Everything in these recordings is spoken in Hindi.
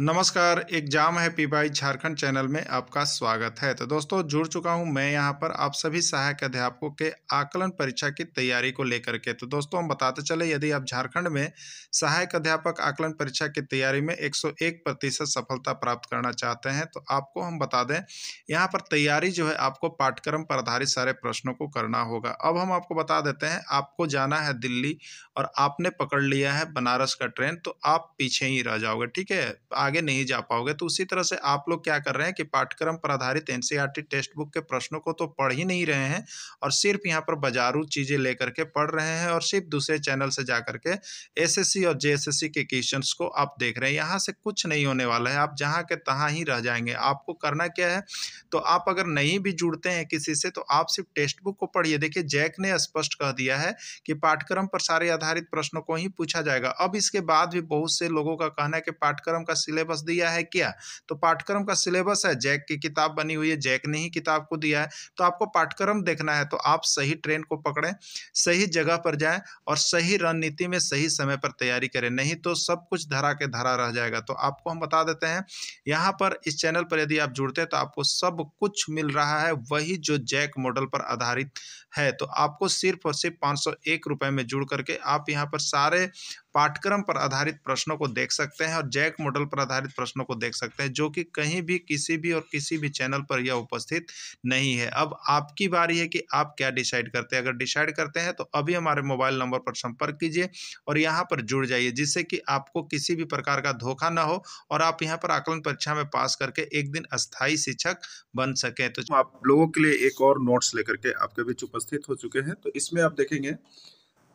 नमस्कार एग्जाम है पीपाई झारखंड चैनल में आपका स्वागत है तो दोस्तों जुड़ चुका हूं मैं यहां पर आप सभी सहायक अध्यापकों के आकलन परीक्षा की तैयारी को लेकर के तो दोस्तों हम बताते चले यदि आप झारखंड में सहायक अध्यापक आकलन परीक्षा की तैयारी में 101 प्रतिशत सफलता प्राप्त करना चाहते हैं तो आपको हम बता दें यहाँ पर तैयारी जो है आपको पाठ्यक्रम पर आधारित सारे प्रश्नों को करना होगा अब हम आपको बता देते हैं आपको जाना है दिल्ली और आपने पकड़ लिया है बनारस का ट्रेन तो आप पीछे ही रह जाओगे ठीक है आगे नहीं जा पाओगे तो उसी तरह से आप लोग क्या कर रहे हैं कि पाठ्यक्रम पर आधारित एन टेक्स्ट बुक के प्रश्नों को तो पढ़ ही नहीं रहे हैं और सिर्फ यहाँ पर बाजारू चीज़ें लेकर के पढ़ रहे हैं और सिर्फ दूसरे चैनल से जा करके एस और जे के क्वेश्चन को आप देख रहे हैं यहाँ से कुछ नहीं होने वाला है आप जहाँ के तहाँ ही रह जाएंगे आपको करना क्या है तो आप अगर नहीं भी जुड़ते हैं किसी से तो आप सिर्फ टेक्स्ट बुक को पढ़िए देखिए जैक ने स्पष्ट कह दिया है कि पाठ्यक्रम पर सारे आधारित प्रश्नों को ही पूछा जाएगा अब इसके बाद भी बहुत से लोगों का कहना है कि पाठ्यक्रम का सिलेबस दिया है क्या तो पाठ्यक्रम का सिलेबस है जैक की किताब बनी हुई है जैक ने ही किताब को दिया है तो आपको पाठ्यक्रम देखना है तो आप सही ट्रेन को पकड़ें सही जगह पर जाएं और सही रणनीति में सही समय पर तैयारी करें नहीं तो सब कुछ धरा के धरा रह जाएगा तो आपको हम बता देते हैं यहाँ पर इस चैनल पर यदि आप जुड़ते हैं तो आपको सब कुछ मिल रहा है वही जो जैक मॉडल पर आधारित है तो आपको सिर्फ और सिर्फ पाँच सौ में जुड़ करके आप यहाँ पर सारे पाठ्यक्रम पर आधारित प्रश्नों को देख सकते हैं और जैक मॉडल पर आधारित प्रश्नों को देख सकते हैं जो कि कहीं भी किसी भी और किसी भी चैनल पर यह उपस्थित नहीं है अब आपकी बारी है कि आप क्या डिसाइड करते हैं अगर डिसाइड करते हैं तो अभी हमारे मोबाइल नंबर पर संपर्क कीजिए और यहाँ पर जुड़ जाइए जिससे कि आपको किसी भी प्रकार का धोखा ना हो और आप यहाँ पर आकलन परीक्षा में पास करके एक दिन अस्थायी शिक्षक बन सकें तो आप लोगों के लिए एक और नोट्स लेकर के आपके बीच उपस्थित हो चुके हैं तो इसमें आप देखेंगे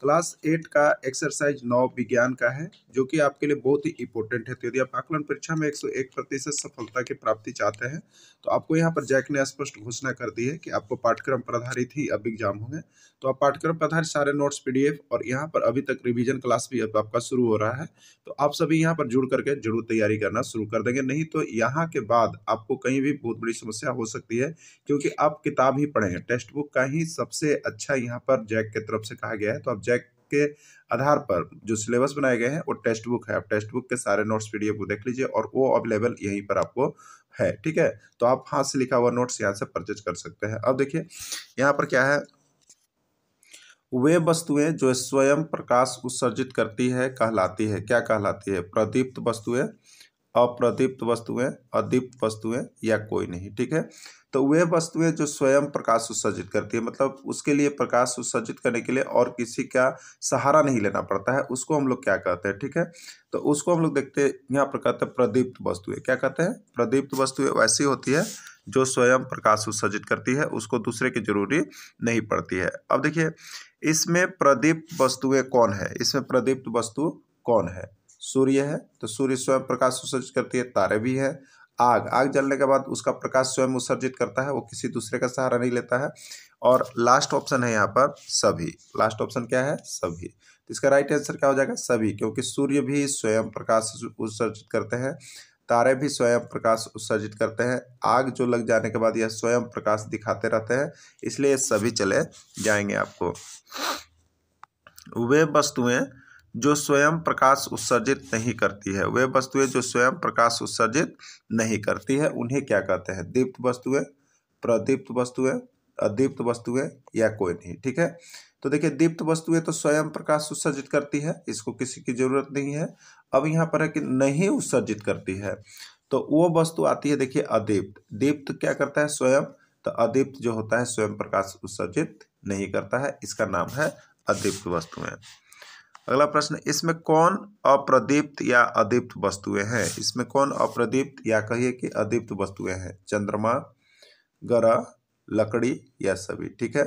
क्लास एट का एक्सरसाइज नौ विज्ञान का है जो कि आपके लिए बहुत ही इंपॉर्टेंट है तो यदि आप आकलन परीक्षा में 101 प्रतिशत सफलता की प्राप्ति चाहते हैं तो आपको यहाँ पर जैक ने स्पष्ट घोषणा कर दी है कि आपको पाठ्यक्रम पर आधारित ही अब एग्जाम होंगे तो आप पाठ्यक्रम पर आधारित सारे नोट्स पी और यहाँ पर अभी तक रिविजन क्लास भी अब आपका शुरू हो रहा है तो आप सभी यहाँ पर जुड़ करके जरूर तैयारी करना शुरू कर देंगे नहीं तो यहाँ के बाद आपको कहीं भी बहुत बड़ी समस्या हो सकती है क्योंकि आप किताब ही पढ़ेंगे टेक्स्ट बुक का ही सबसे अच्छा यहाँ पर जैक की तरफ से कहा गया है तो आप जैक के आधार पर जो सिलेबस बनाए गए हैं वो टेक्स्ट बुक है आप टेक्स्ट बुक के सारे नोट्स पी को देख लीजिए और वो अवेलेबल यहीं पर आपको है ठीक है तो आप हाथ से लिखा हुआ नोट्स यहाँ से परचेज कर सकते हैं अब देखिए यहाँ पर क्या है वे वस्तुएं जो स्वयं प्रकाश उत्सर्जित करती है कहलाती है क्या कहलाती है प्रदीप्त वस्तुएं अप्रदीप्त वस्तुएं अदीप्त वस्तुएं या कोई नहीं ठीक है तो वह वस्तुएं जो स्वयं प्रकाश उत्सर्जित करती है मतलब उसके लिए प्रकाश उत्सर्जित करने के लिए और किसी का सहारा नहीं लेना पड़ता है उसको हम लोग क्या कहते हैं ठीक है तो उसको हम लोग देखते हैं यहाँ पर कहते हैं प्रदीप्त वस्तुएं क्या कहते हैं प्रदीप्त वस्तुएं वैसी होती है जो स्वयं प्रकाश उत्सर्जित करती है उसको दूसरे की जरूरी नहीं पड़ती है अब देखिए इसमें प्रदीप्त वस्तुएं कौन है इसमें प्रदीप्त वस्तु कौन है सूर्य है तो सूर्य स्वयं प्रकाश उत्सर्जित करती है तारे भी हैं आग आग जलने के बाद उसका प्रकाश स्वयं उत्सर्जित करता है वो किसी दूसरे का सहारा नहीं लेता है और लास्ट ऑप्शन है यहाँ पर सभी लास्ट ऑप्शन क्या है सभी तो इसका राइट आंसर क्या हो जाएगा सभी क्योंकि सूर्य भी स्वयं प्रकाश उत्सर्जित करते हैं तारे भी स्वयं प्रकाश उत्सर्जित करते हैं आग जो लग जाने के बाद यह स्वयं प्रकाश दिखाते रहते हैं इसलिए सभी चले जाएंगे आपको वे वस्तुएं जो स्वयं प्रकाश उत्सर्जित नहीं करती है वे वस्तुएं जो स्वयं प्रकाश उत्सर्जित नहीं करती है उन्हें क्या कहते हैं दीप्त वस्तुएं प्रदीप्त वस्तुएं अदीप्त वस्तुएं या कोई नहीं ठीक है तो देखिए दीप्त वस्तुएं तो स्वयं प्रकाश उत्सर्जित करती है इसको किसी की जरूरत नहीं है अब यहाँ पर है कि नहीं उत्सर्जित करती है तो वो वस्तु आती है देखिए अदीप्त दीप्त क्या करता है स्वयं तो अदीप्त जो होता है स्वयं प्रकाश उत्सर्जित नहीं करता है इसका नाम है अदीप्त वस्तुएं अगला प्रश्न इसमें कौन अप्रदीप्त या अदीप्त वस्तुएं हैं इसमें कौन अप्रदीप्त या कहिए कि अदीप्त वस्तुएं हैं चंद्रमा ग्रह लकड़ी या सभी ठीक है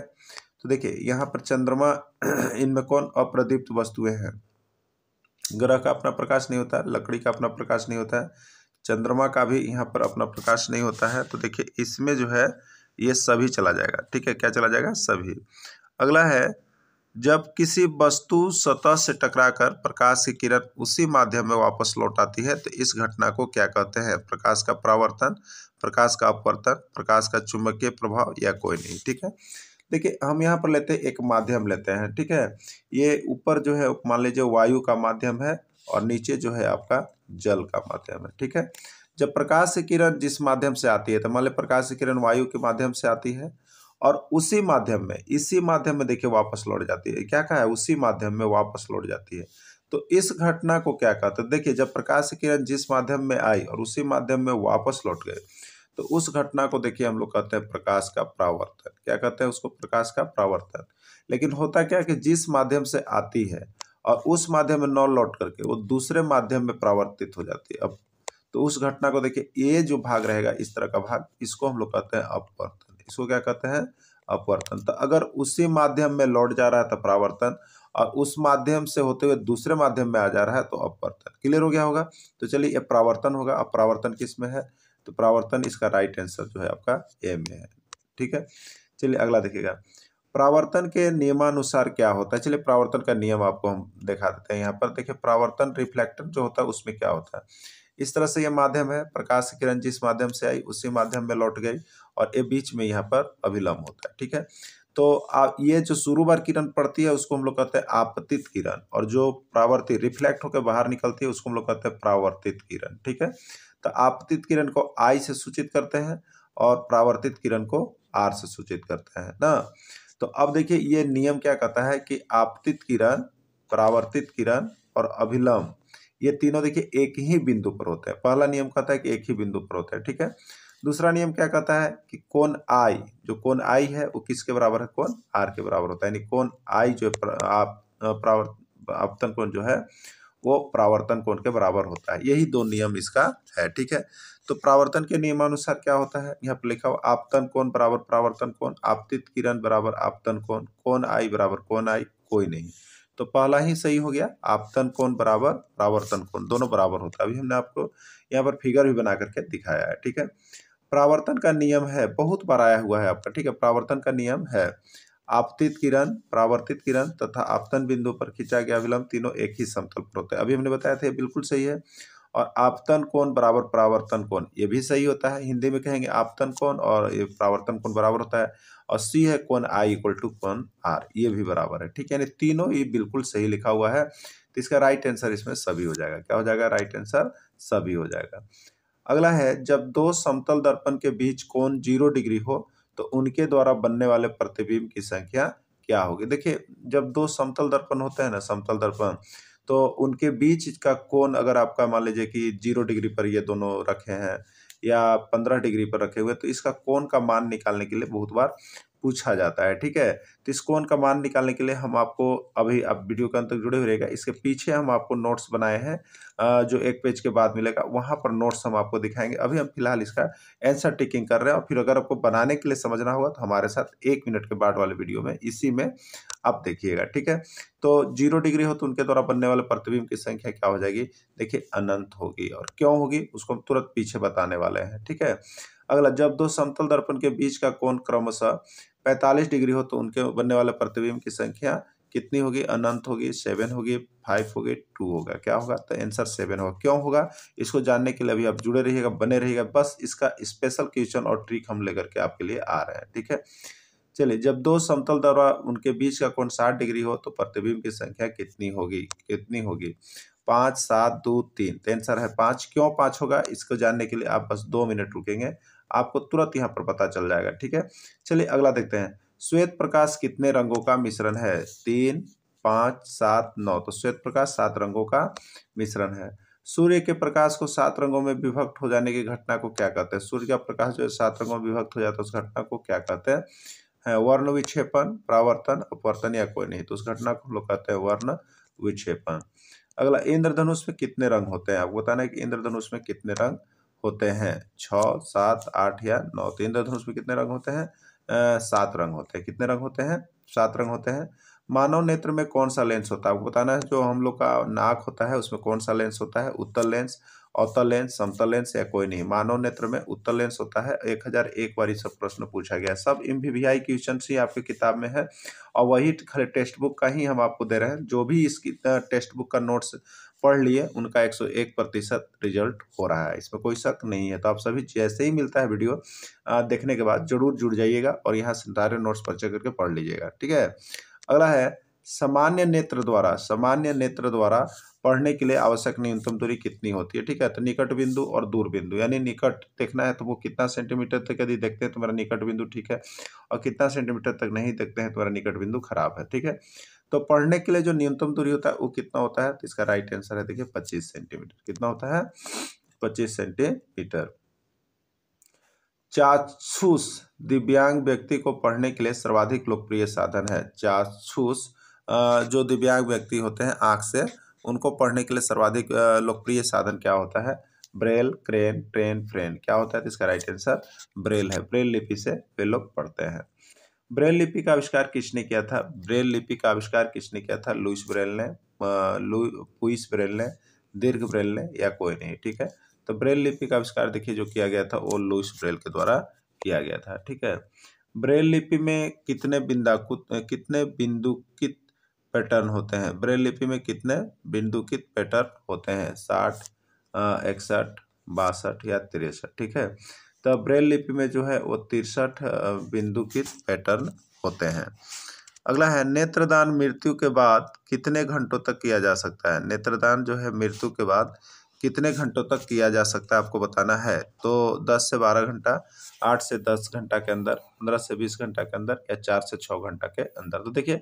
तो देखिए यहाँ पर चंद्रमा इनमें कौन अप्रदीप्त वस्तुएं हैं ग्रह का अपना प्रकाश नहीं होता लकड़ी का अपना प्रकाश नहीं होता है चंद्रमा का भी यहाँ पर अपना प्रकाश नहीं होता है तो देखिए इसमें जो है ये सभी चला जाएगा ठीक है क्या चला जाएगा सभी अगला है जब किसी वस्तु सतह से टकराकर प्रकाश की किरण उसी माध्यम में वापस लौट आती है तो इस घटना को क्या कहते हैं प्रकाश का प्रावर्तन प्रकाश का अपवर्तन प्रकाश का चुंबकीय प्रभाव या कोई नहीं ठीक है देखिए हम यहाँ पर लेते हैं एक माध्यम लेते हैं ठीक है ये ऊपर जो है मान लीजिए वायु का माध्यम है और नीचे जो है आपका जल का माध्यम है ठीक है जब प्रकाश की किरण जिस माध्यम से आती है तो मान लीजिए प्रकाश की किरण वायु के माध्यम से आती है और उसी माध्यम में इसी माध्यम में देखिए वापस लौट जाती है क्या कहा है उसी माध्यम में वापस लौट जाती है तो इस घटना को क्या कहते तो हैं देखिए जब प्रकाश किरण जिस माध्यम में आई और उसी माध्यम में वापस लौट गए तो उस घटना को देखिए हम लोग कहते हैं प्रकाश का प्रावर्तन क्या कहते हैं उसको प्रकाश का प्रावर्तन लेकिन होता क्या कि जिस माध्यम से आती है और उस माध्यम में नौ लौट करके वो दूसरे माध्यम में प्रावर्तित हो जाती है अब तो उस घटना को देखिए ये जो भाग रहेगा इस तरह का भाग इसको हम लोग कहते हैं अपवर्तन इसको क्या कहते हैं अपवर्तन तो अगर उसी माध्यम में लौट जा रहा है तो प्रावर्तन और उस माध्यम से होते हुए दूसरे माध्यम में आ जा रहा है तो अपवर्तन क्लियर हो गया होगा तो चलिए यह प्रावर्तन होगा अब प्रावर्तन किस में है तो प्रावर्तन इसका राइट आंसर जो है आपका ए में है ठीक है चलिए अगला देखिएगा प्रावर्तन के नियमानुसार क्या होता है चलिए प्रावर्तन का नियम आपको हम दिखा देते हैं यहाँ पर देखिए प्रावर्तन रिफ्लेक्टर जो होता है उसमें क्या होता है इस तरह से यह माध्यम है प्रकाश किरण जिस माध्यम से आई उसी माध्यम में लौट गई और ये बीच में यहाँ पर अभिलंब होता है ठीक है तो आप ये जो शुरू बार किरण पड़ती है उसको हम लोग कहते हैं आपतित किरण और जो प्रावर्ती रिफ्लेक्ट होकर बाहर निकलती है उसको हम लोग कहते हैं प्रावर्तित किरण ठीक है तो आपतित किरण को आई से सूचित करते हैं और प्रावर्तित किरण को आर से सूचित करते हैं ना तो अब देखिए ये नियम क्या कहता है कि आपतित किरण प्रावर्तित किरण और अभिलंब ये तीनों देखिए एक ही बिंदु पर होता है पहला नियम कहता है कि एक ही बिंदु पर होता है ठीक है दूसरा नियम क्या कहता है कि कौन आई जो कौन आई है वो किसके बराबर है कौन आर के बराबर होता है यानी कौन आई जो आपतन कौन जो है वो प्रावर्तन कोण के बराबर होता है यही दो नियम इसका है ठीक है तो प्रावर्तन के नियमानुसार क्या होता है यहाँ पर लिखा हुआ आपतन कौन बराबर प्रावर्तन कौन आपतित किरण बराबर आपतन कौन कौन आई बराबर कौन आई कोई नहीं तो पहला ही सही हो गया आपतन कोण बराबर परावर्तन कोण दोनों बराबर होता है अभी हमने आपको यहाँ पर फिगर भी बना करके दिखाया है ठीक है परावर्तन का नियम है बहुत बार आया हुआ है आपका ठीक है परावर्तन का नियम है आपतित किरण परावर्तित किरण तथा आपतन बिंदु पर खींचा गया विलंब तीनों एक ही समतल पर होता है अभी हमने बताया था बिल्कुल सही है और आपतन कोण बराबर परावर्तन कोण ये भी सही होता है हिंदी में कहेंगे आपतन कोण और ये परावर्तन कोण बराबर होता है और सी है कौन आई इक्वल टू कौन आर ये भी बराबर है ठीक है यानी तीनों ये बिल्कुल सही लिखा हुआ है तो इसका राइट आंसर इसमें सभी हो जाएगा क्या हो जाएगा राइट आंसर सभी हो जाएगा अगला है जब दो समतल दर्पण के बीच कौन जीरो डिग्री हो तो उनके द्वारा बनने वाले प्रतिबिंब की संख्या क्या होगी देखिए जब दो समतल दर्पण होते हैं ना समतल दर्पण तो उनके बीच का कोण अगर आपका मान लीजिए कि जीरो डिग्री पर ये दोनों रखे हैं या पंद्रह डिग्री पर रखे हुए तो इसका कोण का मान निकालने के लिए बहुत बार पूछा जाता है ठीक है तो इस कोण का मान निकालने के लिए हम आपको अभी आप वीडियो के अंत तक जुड़े हुए रहेगा इसके पीछे हम आपको नोट्स बनाए हैं जो एक पेज के बाद मिलेगा वहाँ पर नोट्स हम आपको दिखाएंगे अभी हम फिलहाल इसका आंसर टिकिंग कर रहे हैं और फिर अगर आपको बनाने के लिए समझना होगा तो हमारे साथ एक मिनट के बाद वाले वीडियो में इसी में आप देखिएगा ठीक है तो जीरो डिग्री हो तो उनके द्वारा बनने वाले प्रतिबिंब की संख्या क्या हो जाएगी देखिए अनंत होगी और क्यों होगी उसको हम तुरंत पीछे बताने वाले हैं ठीक है अगला जब दो समतल दर्पण के बीच का कोण क्रमशः 45 डिग्री हो तो उनके बनने वाले प्रतिबिंब की संख्या कितनी होगी अनंत होगी सेवन होगी फाइव होगी टू होगा क्या होगा तो आंसर सेवन होगा क्यों होगा इसको जानने के लिए अभी आप जुड़े रहिएगा बने रहिएगा बस इसका स्पेशल क्वेश्चन और ट्रिक हम लेकर के आपके लिए आ रहे हैं ठीक है चलिए जब दो समतल दर्पण उनके बीच का कोण साठ डिग्री हो तो प्रतिबिंब की संख्या कितनी होगी कितनी होगी पाँच सात दो तीन तो आंसर है पाँच क्यों पाँच होगा इसको जानने के लिए आप बस दो मिनट रुकेंगे आपको तुरंत यहाँ पर पता चल जाएगा ठीक है चलिए अगला देखते हैं श्वेत प्रकाश कितने रंगों का मिश्रण है तीन पाँच सात नौ तो श्वेत प्रकाश सात रंगों का मिश्रण है सूर्य के प्रकाश को सात रंगों में विभक्त हो जाने की घटना को क्या कहते हैं सूर्य का प्रकाश जो है सात रंगों में विभक्त हो जाता है उस घटना को क्या कहते हैं वर्ण विक्षेपण प्रावर्तन अपवर्तन या कोई नहीं तो उस घटना को हम लोग कहते हैं वर्ण विक्षेपण अगला इंद्रधनुष में कितने रंग होते हैं आपको बताना है कि इंद्रधनुष में कितने रंग होते हैं छ सात आठ या नौ तो इंद्रधनुष में कितने रंग होते हैं सात रंग होते हैं कितने रंग होते हैं सात रंग होते हैं मानव नेत्र में कौन सा लेंस होता है आपको बताना है जो हम लोग का नाक होता है उसमें कौन सा लेंस होता है उत्तर लेंस अवतल लेंस समतल लेंस या कोई नहीं मानव नेत्र में उत्तर लेंस होता है एक हजार एक बार सब प्रश्न पूछा गया सब एम वी आई क्वेश्चन ही आपकी किताब में है और वही खाली टेक्स्ट बुक का ही हम आपको दे रहे हैं जो भी इसकी टेक्स्ट बुक का नोट्स पढ़ लिए उनका 101 प्रतिशत रिजल्ट हो रहा है इसमें कोई शक नहीं है तो आप सभी जैसे ही मिलता है वीडियो देखने के बाद जरूर जुड़ जाइएगा और यहाँ सारे नोट्स परचेज करके पढ़ लीजिएगा ठीक है अगला है सामान्य नेत्र द्वारा सामान्य नेत्र द्वारा पढ़ने के लिए आवश्यक न्यूनतम दूरी कितनी होती है ठीक है तो निकट बिंदु और दूर बिंदु यानी निकट देखना है तो वो कितना सेंटीमीटर तक यदि देखते हैं तो मेरा निकट बिंदु ठीक है और कितना सेंटीमीटर तक नहीं देखते हैं तो मेरा निकट बिंदु खराब है ठीक है तो पढ़ने के लिए जो न्यूनतम दूरी होता है वो कितना होता है तो इसका राइट आंसर है देखिए पच्चीस सेंटीमीटर कितना होता है पच्चीस सेंटीमीटर चाक्षुष दिव्यांग व्यक्ति को पढ़ने के लिए सर्वाधिक लोकप्रिय साधन है चाक्षुष जो दिव्यांग व्यक्ति होते हैं आँख से उनको पढ़ने के लिए सर्वाधिक लोकप्रिय साधन क्या होता है ब्रेल क्रेन ट्रेन फ्रेन क्या होता है तो इसका राइट आंसर ब्रेल है ब्रेल लिपि से वे लोग पढ़ते हैं ब्रेल लिपि का आविष्कार किसने किया था ब्रेल लिपि का आविष्कार किसने किया था लुइस ब्रेल ने लुइस ब्रेल ने दीर्घ ब्रेल ने या कोई नहीं ठीक है तो ब्रेल लिपि का आविष्कार देखिए जो किया गया था वो लुइस ब्रेल के द्वारा किया गया था ठीक है ब्रेल लिपि में कितने बिंदाकुत कितने बिंदुकित पैटर्न होते हैं ब्रेल लिपि में कितने बिंदुकित पैटर्न होते हैं साठ इकसठ बासठ या तिरसठ ठीक है तो ब्रेल लिपि में जो है वो तिरसठ बिंदुकित पैटर्न होते हैं अगला है नेत्रदान मृत्यु के बाद कितने घंटों तक किया जा सकता है नेत्रदान जो है मृत्यु के बाद कितने घंटों तक किया जा सकता है आपको बताना है तो 10 से 12 घंटा 8 से 10 घंटा के अंदर 15 से 20 घंटा के अंदर या 4 से 6 घंटा के अंदर तो देखिए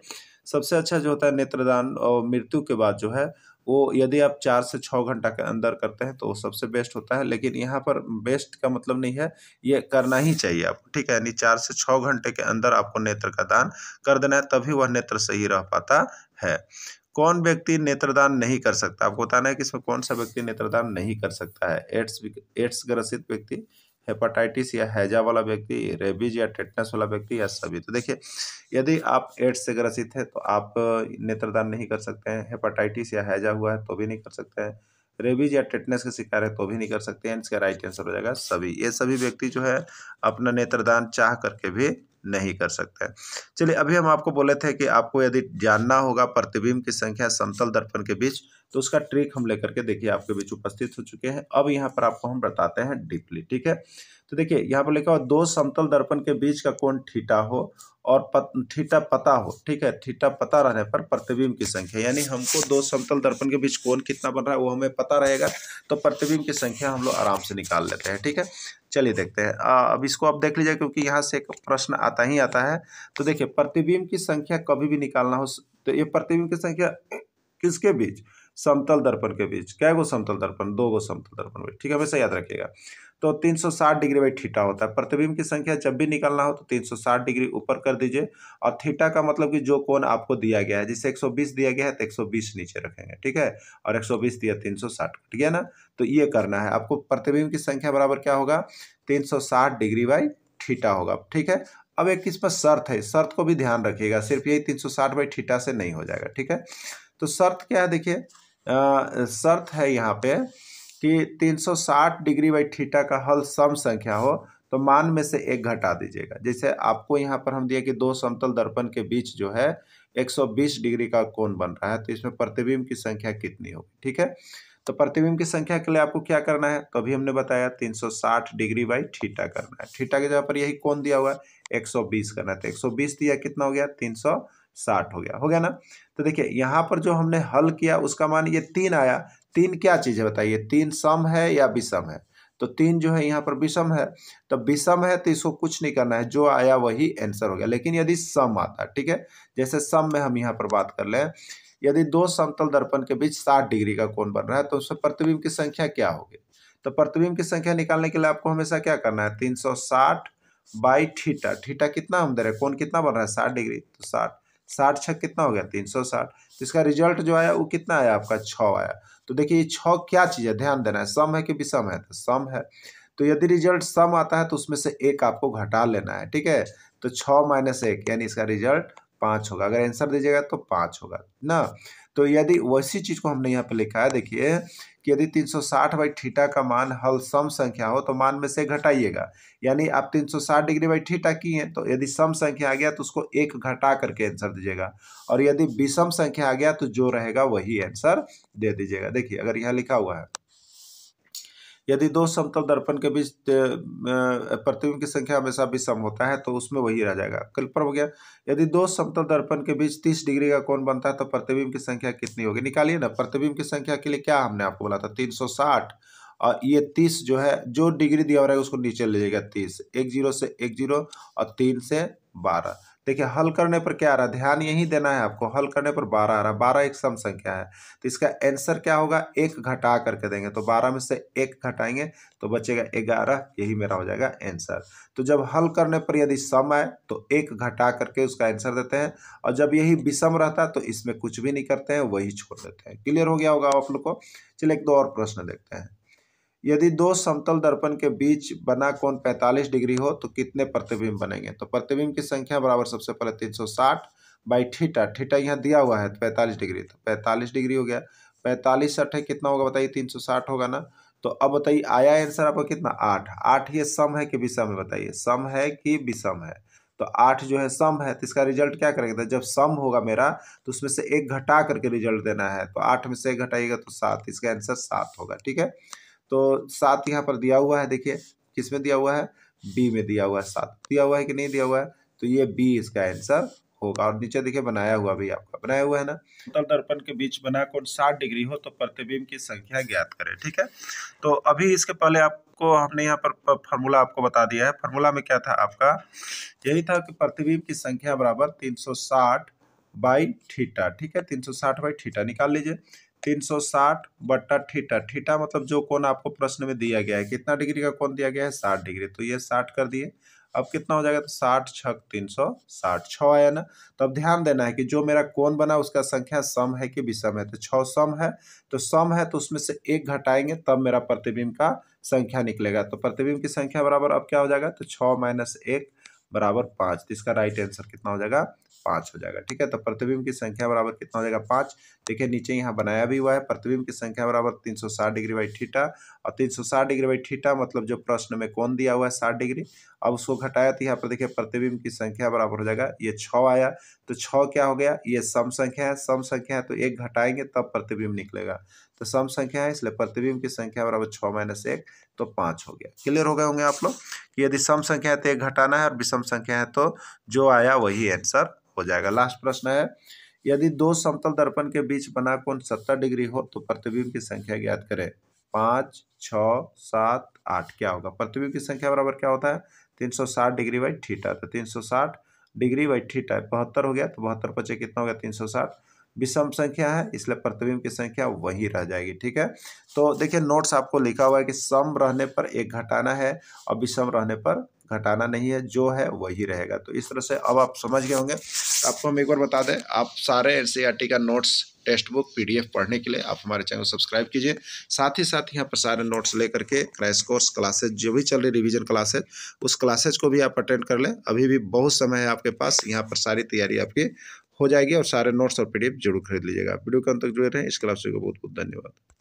सबसे अच्छा जो होता है नेत्रदान और मृत्यु के बाद जो है वो यदि आप चार से छः घंटा के अंदर करते हैं तो वो सबसे बेस्ट होता है लेकिन यहाँ पर बेस्ट का मतलब नहीं है ये करना ही चाहिए आपको ठीक है यानी चार से छः घंटे के अंदर आपको नेत्र का दान कर देना है तभी वह नेत्र सही रह पाता है कौन व्यक्ति नेत्रदान नहीं कर सकता आपको बताना है कि इसमें कौन सा व्यक्ति नेत्रदान नहीं कर सकता है एड्स एड्स ग्रसित व्यक्ति हेपाटाइटिस या हैजा वाला व्यक्ति रेबीज या टेटनस वाला व्यक्ति या सभी तो देखिए यदि आप एड्स से ग्रसित हैं तो आप नेत्रदान नहीं कर सकते हैं हेपाटाइटिस या हैजा हुआ है तो भी नहीं कर सकते हैं रेबीज या टेटनेस का शिकार है तो भी नहीं कर सकते हैं इसका राइट आंसर हो जाएगा सभी ये सभी व्यक्ति जो है अपना नेत्रदान चाह करके भी नहीं कर सकते हैं चलिए अभी हम आपको बोले थे कि आपको यदि जानना होगा प्रतिबिंब की संख्या समतल दर्पण के बीच तो उसका ट्रिक हम लेकर के देखिए आपके बीच उपस्थित हो चुके हैं अब यहाँ पर आपको हम बताते हैं डीपली ठीक है तो देखिए यहाँ पर लिखा हुआ दो समतल दर्पण के बीच का कोण ठीटा हो और पत, ठीटा पता हो ठीक है ठीटा पता रहने पर प्रतिबिंब की संख्या यानी हमको दो समतल दर्पण के बीच कोण कितना बन रहा है वो हमें पता रहेगा तो प्रतिबिंब की संख्या हम लोग आराम से निकाल लेते हैं ठीक है चलिए देखते हैं अब इसको आप देख लीजिए क्योंकि यहाँ से एक प्रश्न आता ही आता है तो देखिए प्रतिबिंब की संख्या कभी भी निकालना हो तो ये प्रतिबिंब की संख्या किसके बीच समतल दर्पण के बीच क्या गो समतल दर्पण दो गो समतल दर्पण बीच ठीक है हमेशा याद रखिएगा तो 360 डिग्री बाई थीटा होता है प्रतिबिंब की संख्या जब भी निकालना हो तो 360 डिग्री ऊपर कर दीजिए और थीटा का मतलब कि जो कोण आपको दिया गया है जैसे 120 दिया गया है तो 120 नीचे रखेंगे ठीक है और 120 दिया 360 ठीक है ना तो ये करना है आपको प्रतिबिंब की संख्या बराबर क्या होगा 360 डिग्री बाई थीटा होगा ठीक है अब एक इस पर शर्त है शर्त को भी ध्यान रखिएगा सिर्फ यही तीन सौ थीटा से नहीं हो जाएगा ठीक है तो शर्त क्या है देखिए शर्त है यहाँ पे टी 360 डिग्री बाई थीटा का हल सम संख्या हो तो मान में से एक घटा दीजिएगा जैसे आपको यहाँ पर हम दिया कि दो समतल दर्पण के बीच जो है 120 डिग्री का कोण बन रहा है तो इसमें प्रतिबिंब की संख्या कितनी होगी ठीक है तो प्रतिबिंब की संख्या के लिए आपको क्या करना है तो अभी हमने बताया 360 डिग्री बाई थीटा करना है थीटा के जगह पर यही कोण दिया हुआ है 120 करना है तो 120 दिया कितना हो गया 360 साठ हो गया हो गया ना तो देखिए यहाँ पर जो हमने हल किया उसका मान ये तीन आया तीन क्या चीज़ है बताइए तीन सम है या विषम है तो तीन जो है यहाँ पर विषम है तो विषम है तो इसको कुछ नहीं करना है जो आया वही आंसर हो गया लेकिन यदि सम आता है ठीक है जैसे सम में हम यहाँ पर बात कर लें यदि दो समतल दर्पण के बीच साठ डिग्री का कोण बन रहा है तो उसमें प्रतिबिंब की संख्या क्या होगी तो प्रतिबिंब की संख्या निकालने के लिए आपको हमेशा क्या करना है तीन सौ साठ बाई ठीटा ठीटा कितना हम दे रहे हैं कितना बन रहा है साठ डिग्री तो साठ साठ छः कितना हो गया तीन सौ साठ तो इसका रिजल्ट जो आया वो कितना आया आपका छ आया तो देखिए ये छ क्या चीज़ है ध्यान देना है सम है कि विषम है तो सम है तो यदि रिजल्ट सम आता है तो उसमें से एक आपको घटा लेना है ठीक है तो छ माइनस एक यानी इसका रिजल्ट पाँच होगा अगर आंसर दीजिएगा तो पाँच होगा ना तो यदि वैसी चीज़ को हमने यहाँ पे लिखा है देखिए कि यदि 360 सौ बाई ठीटा का मान हल सम संख्या हो तो मान में से घटाइएगा यानी आप 360 डिग्री बाई ठीटा हैं तो यदि सम संख्या आ गया तो उसको एक घटा करके आंसर दीजिएगा और यदि विषम संख्या आ गया तो जो रहेगा वही आंसर दे दीजिएगा देखिए अगर यह लिखा हुआ है यदि दो समतल दर्पण के बीच प्रतिबिंब की संख्या हमेशा विषम होता है तो उसमें वही रह जाएगा कल्पर हो गया यदि दो समतल दर्पण के बीच तीस डिग्री का कोण बनता है तो प्रतिबिंब की संख्या कितनी होगी निकालिए ना प्रतिबिंब की संख्या के लिए क्या हमने आपको बोला था तीन सौ साठ और ये तीस जो है जो डिग्री दिया हो रहा है उसको नीचे ले जाएगा तीस एक जीरो से एक जीरो और तीन से बारह देखिए हल करने पर क्या आ रहा है ध्यान यही देना है आपको हल करने पर बारह आ रहा है बारह एक सम संख्या है तो इसका आंसर क्या होगा एक घटा करके देंगे तो बारह में से एक घटाएंगे तो बचेगा ग्यारह यही मेरा हो जाएगा आंसर तो जब हल करने पर यदि सम आए तो एक घटा करके उसका आंसर देते हैं और जब यही विषम रहता तो इसमें कुछ भी नहीं करते हैं वही छोड़ देते हैं क्लियर हो गया होगा आप लोग को चलिए एक दो और प्रश्न देखते हैं यदि दो समतल दर्पण के बीच बना कोण 45 डिग्री हो तो कितने प्रतिबिंब बनेंगे तो प्रतिबिंब की संख्या बराबर सबसे पहले 360 बाई ठीटा ठीटा यहाँ दिया हुआ है पैंतालीस डिग्री तो पैंतालीस डिग्री हो गया पैंतालीस सठ है कितना होगा बताइए तीन सौ साठ होगा ना तो अब बताइए आया आंसर आपका कितना आठ आठ ये सम है कि विषम है बताइए सम है कि विषम है तो आठ जो है सम है तो इसका रिजल्ट क्या करेंगे तो जब सम होगा मेरा तो उसमें से एक घटा करके रिजल्ट देना है तो आठ में से एक घटाइएगा तो सात इसका आंसर सात होगा ठीक है तो सात यहाँ पर दिया हुआ है देखिए किस में दिया हुआ है बी में दिया हुआ है सात दिया हुआ है कि नहीं दिया हुआ है तो ये बी इसका आंसर होगा और नीचे देखिए बनाया हुआ भी आपका बनाया हुआ है ना उत्तल दर्पण के बीच बना कोण साठ डिग्री हो तो प्रतिबिंब की संख्या ज्ञात करें ठीक है तो अभी इसके पहले आपको हमने यहाँ पर फार्मूला आपको बता दिया है फार्मूला में क्या था आपका यही था कि प्रतिबिंब की संख्या बराबर तीन सौ साठ बाई ठीक है तीन सौ साठ बाई निकाल लीजिए तीन सौ साठ बट्टा ठीटा ठीटा मतलब जो कोण आपको प्रश्न में दिया गया है कितना डिग्री का कोण दिया गया है साठ डिग्री तो ये साठ कर दिए अब कितना हो जाएगा तो साठ छक तीन सौ साठ छ आया ना तो अब ध्यान देना है कि जो मेरा कोण बना उसका संख्या सम है कि विषम है तो छ सम है तो सम है तो उसमें से एक घटाएंगे तब मेरा प्रतिबिंब का संख्या निकलेगा तो प्रतिबिंब की संख्या बराबर अब क्या हो जाएगा तो छ माइनस एक बराबर पाँच तो इसका राइट आंसर कितना हो जाएगा पाँच हो जाएगा ठीक है तो प्रतिबिंब की संख्या बराबर कितना हो जाएगा पाँच देखिए नीचे यहाँ बनाया भी हुआ है प्रतिबिंब की संख्या बराबर तीन सौ साठ डिग्री बाई ठीटा और तीन सौ साठ डिग्री बाई ठीटा मतलब जो प्रश्न में कौन दिया हुआ है साठ डिग्री अब उसको घटाया तो यहाँ पर देखिए प्रतिबिंब की संख्या बराबर हो जाएगा ये छः आया तो छः क्या हो गया ये सम संख्या है सम संख्या है तो एक घटाएंगे तब प्रतिबिंब निकलेगा तो सम संख्या है इसलिए प्रतिबिंब की संख्या बराबर छः माइनस एक तो पाँच हो गया क्लियर हो गए होंगे आप लोग कि यदि सम संख्या है तो एक घटाना है और विषम संख्या है तो जो आया वही आंसर हो जाएगा लास्ट प्रश्न है यदि दो समतल दर्पण के बीच बना कोण सत्तर डिग्री हो तो प्रतिबिंब की संख्या ज्ञात करें पाँच छ सात आठ क्या होगा प्रतिबिंब की संख्या बराबर क्या होता है तीन सौ साठ डिग्री बाई ठीटा तो तीन सौ साठ डिग्री बाई ठीटा बहत्तर हो गया तो बहत्तर पचे कितना हो गया तीन सौ साठ विषम संख्या है इसलिए प्रतिबिंब की संख्या वही रह जाएगी ठीक है तो देखिए नोट्स आपको लिखा हुआ है कि सम रहने पर एक घटाना है और विषम रहने पर घटाना नहीं है जो है वही रहेगा तो इस तरह से अब आप समझ गए होंगे तो आपको हम एक बार बता दें आप सारे एन e का नोट्स टेक्स्ट बुक पी पढ़ने के लिए आप हमारे चैनल सब्सक्राइब कीजिए साथ ही साथ यहाँ पर सारे नोट्स लेकर के क्रैश कोर्स क्लासेज जो भी चल रही रिविजन क्लासेज उस क्लासेज को भी आप अटेंड कर लें अभी भी बहुत समय है आपके पास यहाँ पर सारी तैयारी आपकी हो जाएगी और सारे नोट्स और पीडीएफ जरूर खरीद लीजिएगा वीडियो के अंत तक जुड़े रहें इसके अलावा को बहुत बहुत धन्यवाद